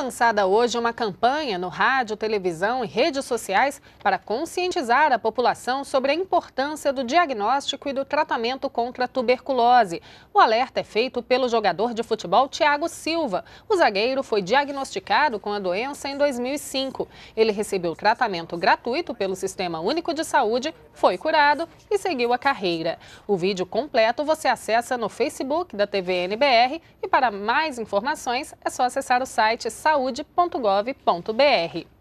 lançada hoje uma campanha no rádio, televisão e redes sociais para conscientizar a população sobre a importância do diagnóstico e do tratamento contra a tuberculose. O alerta é feito pelo jogador de futebol Thiago Silva. O zagueiro foi diagnosticado com a doença em 2005. Ele recebeu tratamento gratuito pelo Sistema Único de Saúde, foi curado e seguiu a carreira. O vídeo completo você acessa no Facebook da TVNBR e para mais informações é só acessar o site saúde.gov.br.